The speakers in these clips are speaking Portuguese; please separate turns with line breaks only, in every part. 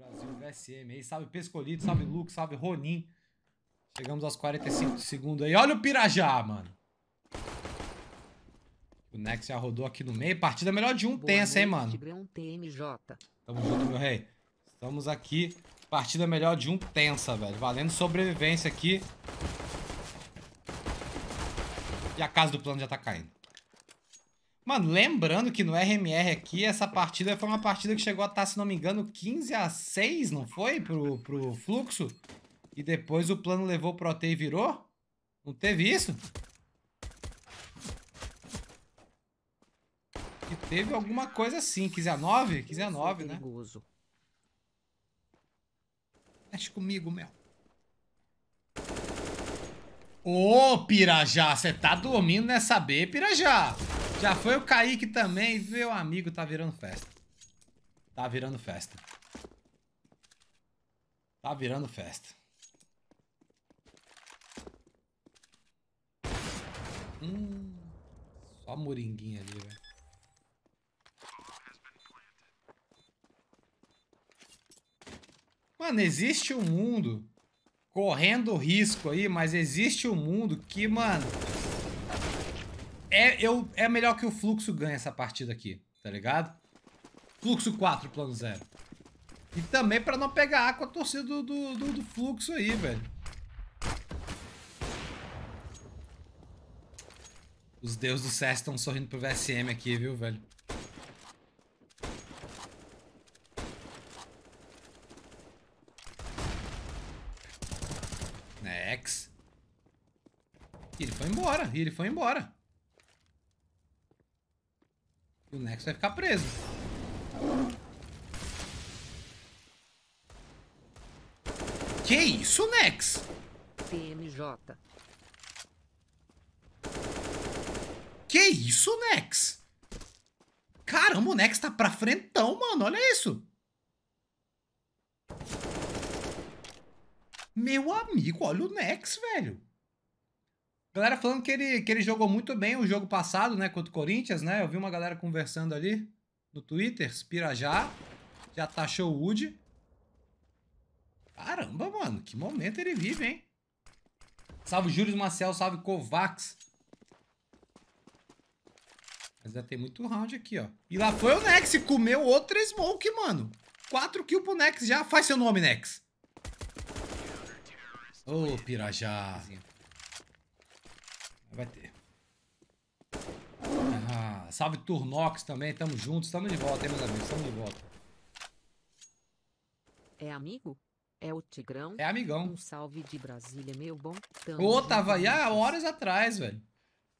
Brasil do SM aí. Salve Pescolito, salve Lucas, salve Ronin. Chegamos aos 45 segundos aí. Olha o Pirajá, mano. O Nex já rodou aqui no meio. Partida melhor de um Boa tensa, noite, hein, mano.
Tigrão TMJ.
Tamo junto, meu rei. Estamos aqui. Partida melhor de um tensa, velho. Valendo sobrevivência aqui. E a casa do plano já tá caindo. Mano, lembrando que no RMR aqui, essa partida foi uma partida que chegou a estar, tá, se não me engano, 15 a 6, não foi? Pro, pro fluxo. E depois o plano levou pro OT e virou? Não teve isso? E teve alguma coisa assim, 15 a 9? 15 a 9, é né? Perigoso. Mexe comigo, Mel. Ô, oh, Pirajá, você tá dormindo nessa B, Pirajá? Já foi o Kaique também, meu amigo, tá virando festa. Tá virando festa. Tá virando festa. Hum, só moringuinha ali, velho. Mano, existe um mundo correndo risco aí, mas existe um mundo que, mano, é, eu, é melhor que o Fluxo ganhe essa partida aqui, tá ligado? Fluxo 4, plano 0. E também pra não pegar água a torcida do, do, do, do Fluxo aí, velho. Os deuses do CS estão sorrindo pro VSM aqui, viu, velho? Next. E ele foi embora, e ele foi embora. E o Nex vai ficar preso.
Que isso, Nex? PMJ.
Que isso, Nex? Caramba, o Nex tá pra frentão, mano. Olha isso. Meu amigo, olha o Nex, velho. Galera falando que ele, que ele jogou muito bem o jogo passado, né? Contra o Corinthians, né? Eu vi uma galera conversando ali no Twitter. Pirajá já taxou o Wood. Caramba, mano. Que momento ele vive, hein? Salve Júlio Marcel, salve Kovacs. Mas já tem muito round aqui, ó. E lá foi o Nex, comeu outro smoke, mano. 4 kills pro Nex já. Faz seu nome, Nex. Ô, oh, Pirajá. Salve Turnox também, tamo juntos, tamo de volta, hein, meus amigos, tamo de volta.
É amigo? É o Tigrão? É amigão. Um salve de Brasília, meu bom. Tamo Ô, tava aí há
horas atrás, velho.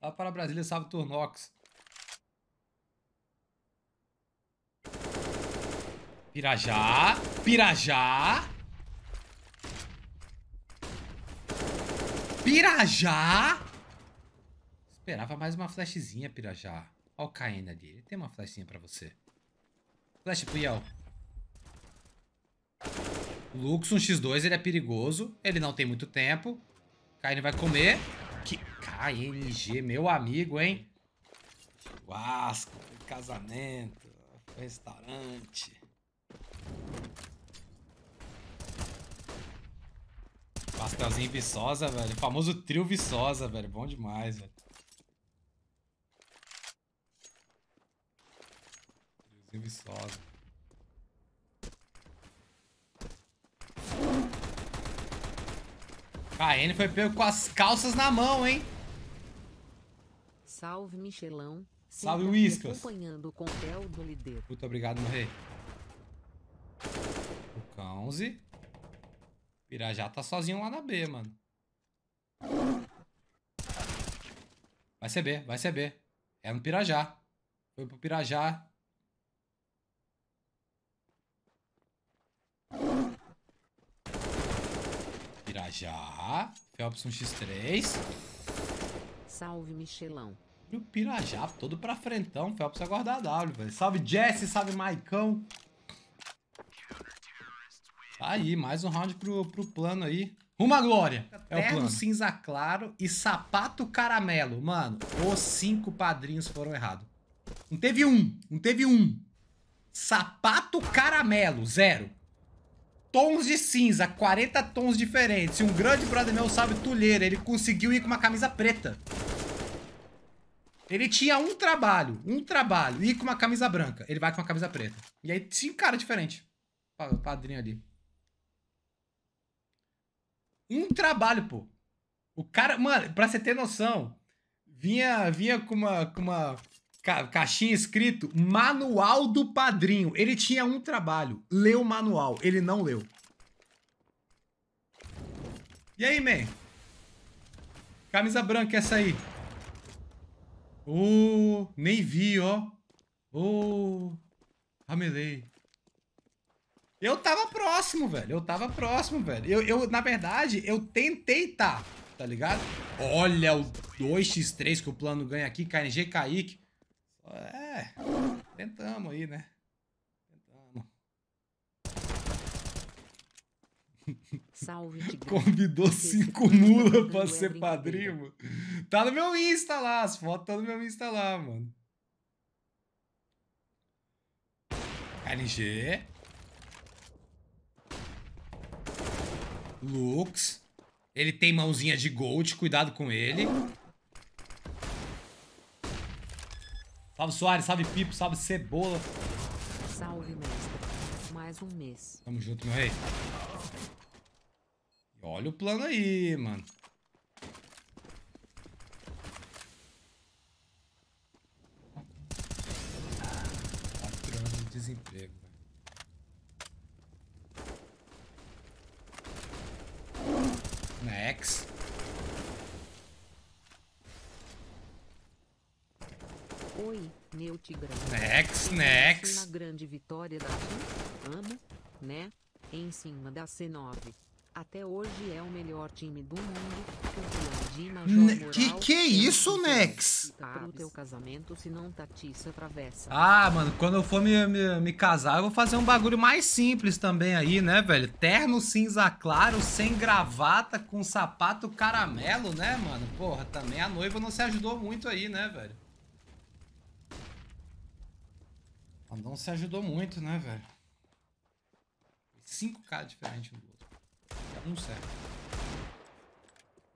Lá para Brasília, salve Turnox. Pirajá, Pirajá. Pirajá. Esperava mais uma flashzinha, Pirajá. Olha o Kaine ali. Ele tem uma flechinha pra você. Flash pro Yao. Lux, um X2, ele é perigoso. Ele não tem muito tempo. Kaine vai comer. Que KNG, meu amigo, hein? Churrasco, casamento, restaurante. Pastelzinho Viçosa, velho. O famoso trio Viçosa, velho. Bom demais, velho. viçosa. KN foi pego com as
calças na mão, hein? Salve, Michelão. Salve, tá Whiskas. Acompanhando com o do líder.
Muito obrigado, meu rei. O Pirajá tá sozinho lá na B, mano. Vai ser B, vai ser B. É no Pirajá. Foi pro Pirajá. tirar já. Phelps 1 X3.
Salve, Michelão.
E o Pirajá todo pra frentão. Phelps aguardar a W, velho. Salve, Jesse. Salve, Maicão. Tá aí, mais um round pro, pro plano aí. Uma glória. É o plano. cinza claro e sapato caramelo. Mano, os cinco padrinhos foram errados. Não teve um. Não teve um. Sapato caramelo, zero tons de cinza, 40 tons diferentes. E um grande brother meu sabe tulheira, ele conseguiu ir com uma camisa preta. Ele tinha um trabalho, um trabalho, ir com uma camisa branca. Ele vai com uma camisa preta. E aí sim cara diferente. O padrinho ali. Um trabalho, pô. O cara, mano, pra você ter noção, vinha, vinha com uma, com uma, caixinha escrito Manual do Padrinho. Ele tinha um trabalho, leu o manual. Ele não leu. E aí, man? Camisa branca essa aí. Ô, oh, nem vi, ó. Ô, oh, Eu tava próximo, velho. Eu tava próximo, velho. Eu, eu na verdade, eu tentei tá, tá ligado? Olha o 2x3 que o plano ganha aqui. KNG, Kaique. É, tentamos aí, né? Tentamos.
Salve,
Convidou cinco mula pra é ser padrinho. Tá no meu Insta lá, as fotos tá no meu Insta lá, mano. LG. Lux. Ele tem mãozinha de gold, cuidado com ele. Salve Soares, salve Pipo, salve Cebola.
Salve, mestre. Mais um mês.
Tamo junto, meu rei. Olha o plano aí, mano. Quatro de desemprego, velho. Next.
meu Tigrão. Next, next. Na grande vitória da Team, amo, né? Em cima da C9. Até hoje é o melhor time do mundo. Major que que é isso, Nex? Tá, pro teu casamento, se não tatiça tá Ah, mano,
quando eu for me, me, me, casar, eu vou fazer um bagulho mais simples também aí, né, velho? Terno cinza claro, sem gravata, com sapato caramelo, né, mano? Porra, também a noiva não se ajudou muito aí, né, velho? não se ajudou muito, né, velho? 5k diferente um do outro. Já certo.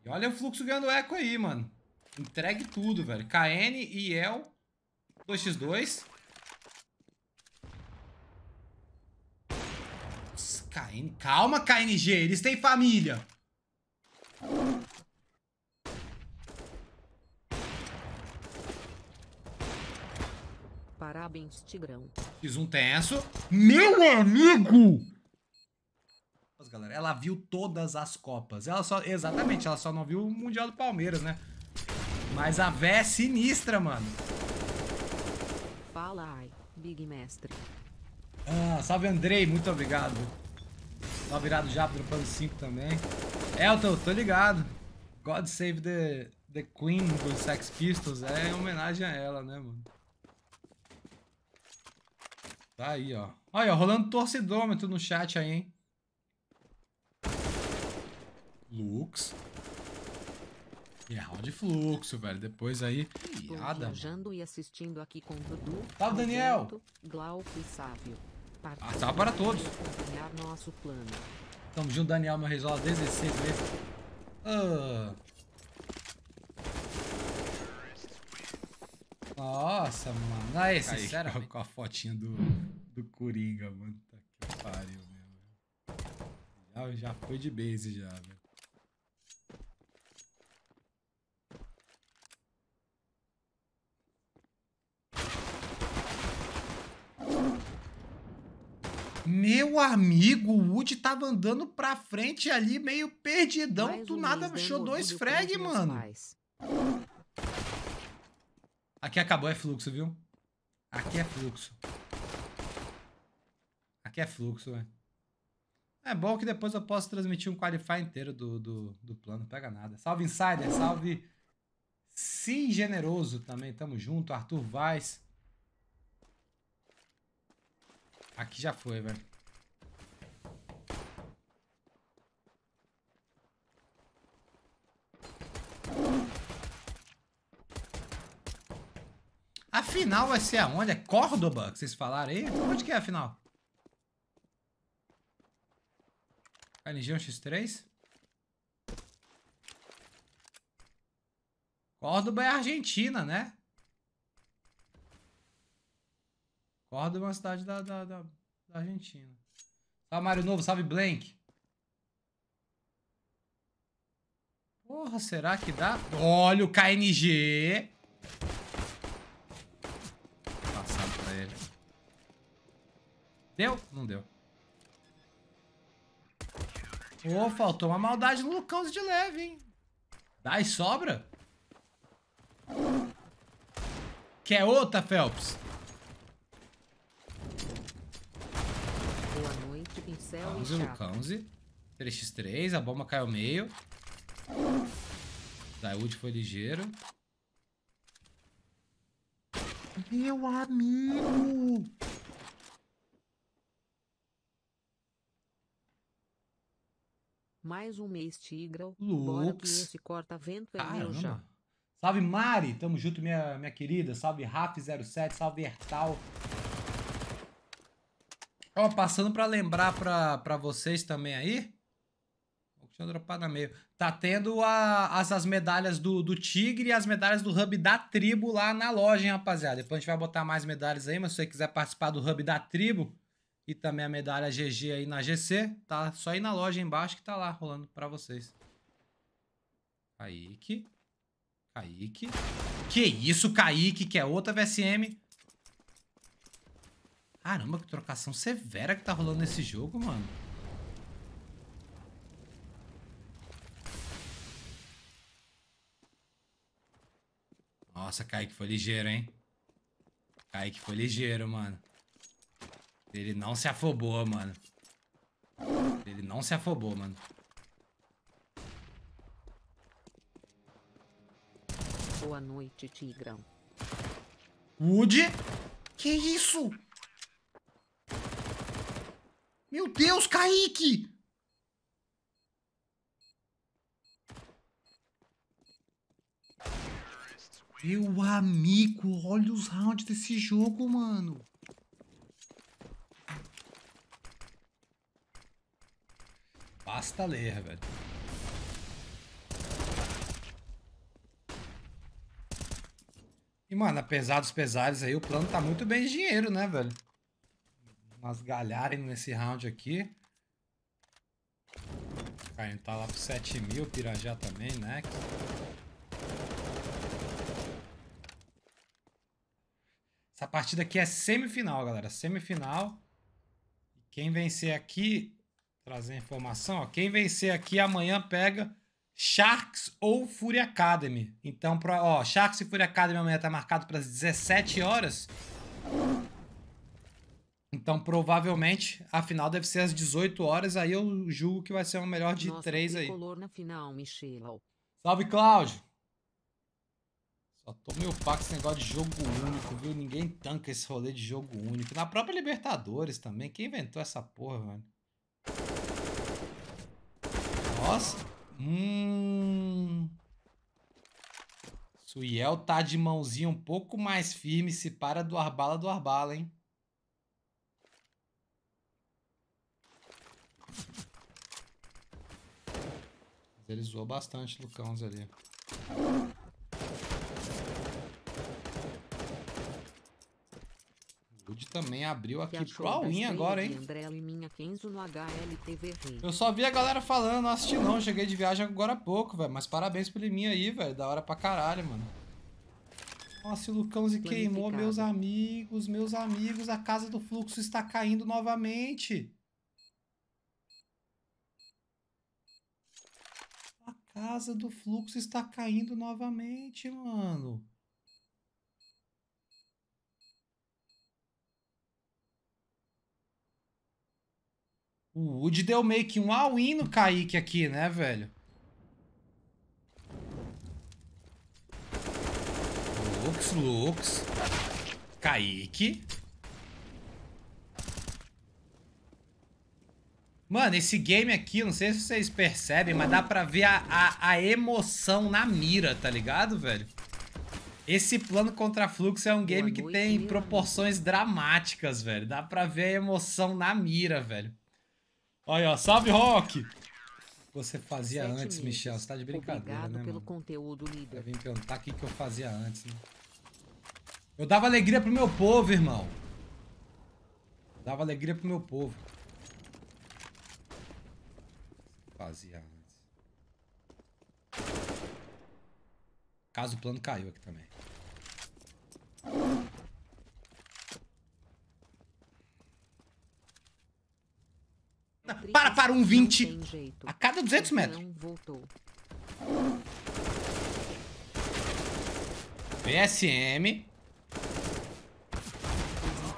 E olha o fluxo ganhando eco aí, mano. Entregue tudo, velho. KN, El. 2x2. KN... Calma, KNG. Eles têm família.
Parabéns, Tigrão.
Fiz um tenso. Meu amigo!
galera, ela viu todas as
Copas. Ela só, exatamente, ela só não viu o Mundial do Palmeiras, né? Mas a vé é sinistra, mano.
Fala aí, Big Mestre.
Ah, salve Andrei, muito obrigado. Tá virado já, dropando 5 também. Elton, tô ligado. God Save the, the Queen dos Sex Pistols. É homenagem a ela, né, mano? Tá aí, ó. Olha, ó, rolando torcidômetro no chat aí, hein? Lux. E é round de fluxo, velho. Depois aí. Piada.
Viajando e assistindo aqui com Dudu. Salve, tá, Daniel. Glauco e Sávio. Ah, salve tá, para todos. Nosso plano.
Tamo junto, Daniel, meu resolve 16 meses. Ah. Nossa, mano. Aí, sincero. Com a fotinha do, do Coringa, mano. Tá que pariu, meu. Já, já foi de base, já, velho. Meu amigo, o Wood tava andando pra frente ali, meio perdidão. Mais do um nada achou dois frag, mano. mano. Aqui acabou, é fluxo, viu? Aqui é fluxo. Aqui é fluxo, velho. É bom que depois eu posso transmitir um qualify inteiro do, do, do plano, pega nada. Salve Insider, salve Sim Generoso também, tamo junto. Arthur Vaz. Aqui já foi, velho. final vai ser aonde? É Córdoba que vocês falaram aí? Onde que é a final? LG 1x3? Córdoba é Argentina, né? Córdoba é uma cidade da, da, da, da Argentina. Salve, Mário Novo. Salve, Blank. Porra, será que dá? Olha o KNG. Deu? Não deu. Ô, oh, faltou uma maldade no Lucãozinho de leve, hein? Dá e sobra? Quer outra, Phelps?
Boa noite, pincel
e 3x3, a bomba caiu ao meio. Daúde foi ligeiro.
Meu amigo! Mais um mês, Tigral. Lux. Bora que esse corta-vento é meu já.
Salve, Mari. Tamo junto, minha, minha querida. Salve, Raf07. Salve, Ertal. Ó, passando pra lembrar pra, pra vocês também aí. Deixa eu dropar na meio. Tá tendo a, as, as medalhas do, do Tigre e as medalhas do Hub da Tribo lá na loja, hein, rapaziada. Depois a gente vai botar mais medalhas aí, mas se você quiser participar do Hub da Tribo, e também a medalha GG aí na GC, tá? Só ir na loja embaixo que tá lá rolando pra vocês. Kaique. Kaique. Que isso, Kaique, que é outra VSM. Caramba, que trocação severa que tá rolando nesse jogo, mano. Nossa, Kaique foi ligeiro, hein? Kaique foi ligeiro, mano. Ele não se afobou, mano. Ele não se afobou, mano.
Boa noite, Tigrão.
Wood? Que isso?
Meu Deus, Kaique!
Meu amigo, olha os rounds desse jogo, mano. Basta ler, velho. E, mano, apesar dos pesares aí, o plano tá muito bem de dinheiro, né, velho? Umas galharem nesse round aqui. Caio tá lá pro 7 mil, Pirajá também, né? Essa partida aqui é semifinal, galera. Semifinal. Quem vencer aqui Trazer informação. Ó. Quem vencer aqui amanhã pega Sharks ou Fury Academy. Então, pra, ó, Sharks e Fury Academy amanhã tá marcado para as 17 horas. Então, provavelmente, a final deve ser às 18 horas. Aí eu julgo que vai ser uma melhor de Nossa, três aí. na final, Salve, Cláudio! Só tô meio pá esse negócio de jogo único, viu? Ninguém tanca esse rolê de jogo único. Na própria Libertadores também. Quem inventou essa porra, velho? Nossa. Hum. Suiel tá de mãozinha um pouco mais firme. Se para do arbala, do arbala, hein? Ele zoou bastante Lucãos ali. também abriu aqui pro Alwin agora, hein? Eu só vi a galera falando, não assisti não. Cheguei de viagem agora há pouco, velho. Mas parabéns pro Liminha aí, velho. Da hora pra caralho, mano. Nossa, o Lucão se queimou, meus amigos, meus amigos. A casa do fluxo está caindo novamente. A casa do fluxo está caindo novamente, mano. O Wood deu meio que um all-in no Kaique aqui, né, velho? Lux, Lux. Kaique. Mano, esse game aqui, não sei se vocês percebem, mas dá pra ver a, a, a emoção na mira, tá ligado, velho? Esse plano contra fluxo é um game que tem proporções dramáticas, velho. Dá pra ver a emoção na mira, velho. Olha, ó, salve rock! Você fazia Sete antes, meses. Michel, você tá de brincadeira, Obrigado né, pelo mano? conteúdo, líder. Vai vir perguntar o que, que eu fazia antes, né? Eu dava alegria pro meu povo, irmão. Dava alegria pro meu povo. Fazia antes. Caso o plano caiu aqui também. Para, para, um 20. A cada 200 metros. PSM.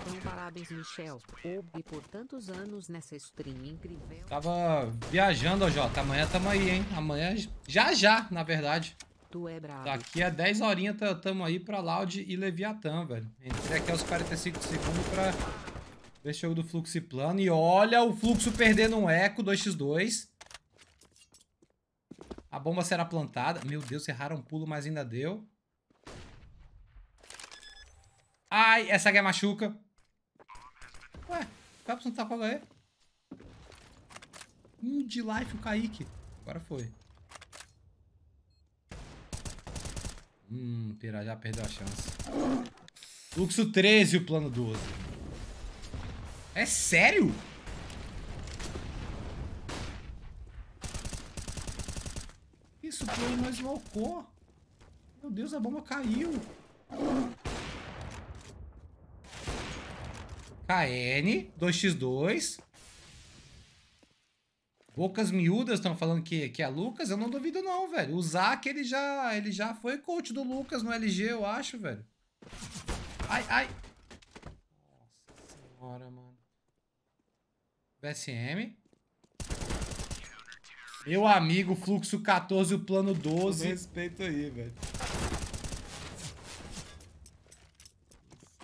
Então, parabéns, Michel. Obi por tantos anos nessa stream incrível.
Tava viajando, ó, Jota. Amanhã tamo aí, hein? Amanhã, já já, na verdade. Tu é brabo. Daqui a 10 horinhas tamo aí pra Loud e Leviatã, velho. A gente tem aqui aos 45 segundos pra esse jogo do fluxo e plano. E olha o fluxo perdendo um eco, 2x2. A bomba será plantada. Meu Deus, erraram um pulo, mas ainda deu. Ai, essa guia machuca. Ué, o Caps não tá com a HE. Um de life o Kaique. Agora foi. Hum, Pirá já perdeu a chance. Fluxo 13 o plano 12. É sério? Isso, o mais não Meu Deus, a bomba caiu. KN, 2x2. Bocas miúdas estão falando que, que é Lucas, eu não duvido não, velho. O Zac, ele já, ele já foi coach do Lucas no LG, eu acho, velho. Ai, ai. Nossa senhora, mano. PSM. Meu amigo, fluxo 14, o plano 12. respeito aí, velho.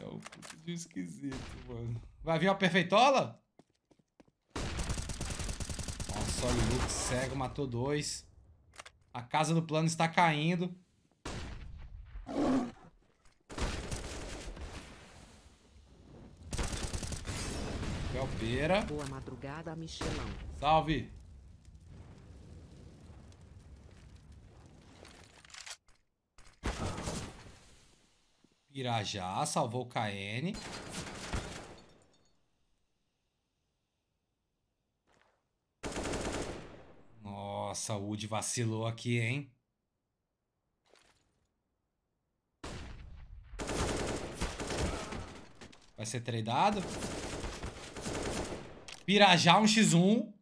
é um puto de esquisito, mano. Vai vir a perfeitola? Nossa, olha o Luke cego, matou dois. A casa do plano está caindo.
Boa madrugada, Michelão.
Salve. Pirajá, salvou o KN. Nossa, o Wood vacilou aqui, hein? Vai ser treinado? Pirajá, um X1.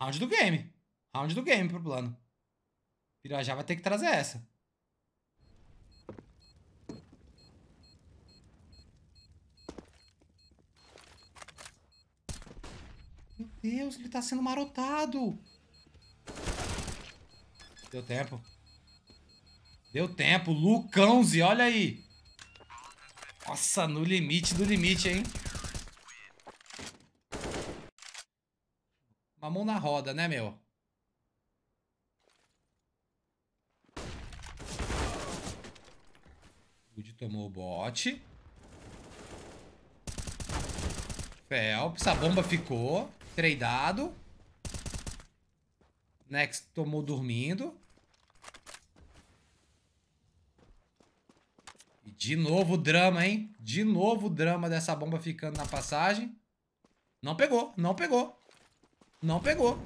Round do game. Round do game pro plano. Pirajá vai ter que trazer essa. Meu Deus, ele tá sendo marotado. Deu tempo. Deu tempo. Lucãoze, olha aí. Nossa, no limite do limite, hein? Uma mão na roda, né, meu? Wood tomou o bote. Phelps, a bomba ficou. Treidado. Next tomou dormindo. De novo drama, hein? De novo drama dessa bomba ficando na passagem. Não pegou, não pegou. Não pegou.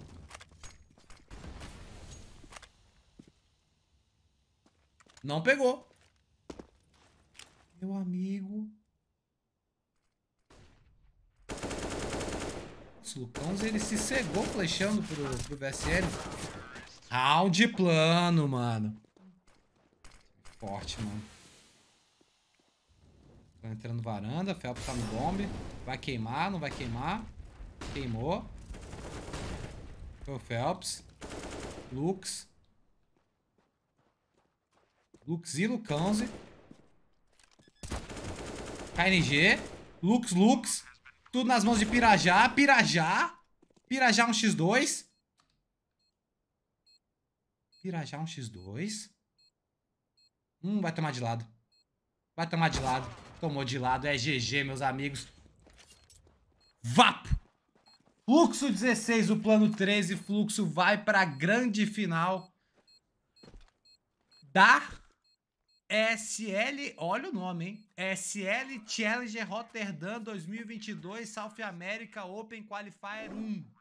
Não pegou. Meu amigo. Os Lucãos, ele se cegou flechando pro, pro VSL. Round plano, mano. Forte, mano. Tô tá entrando varanda, Felps tá no bombe. Vai queimar, não vai queimar. Queimou. Foi o Phelps. Lux. Lux e Lucãoze. KNG. Lux, Lux. Tudo nas mãos de Pirajá. Pirajá. Pirajá 1x2. Pirajá 1x2. Hum, vai tomar de lado. Vai tomar de lado. Tomou de lado, é GG, meus amigos. Vapo! Fluxo 16, o plano 13, fluxo vai para a grande final da SL, olha o nome, hein? SL Challenger Rotterdam 2022 South America Open Qualifier 1.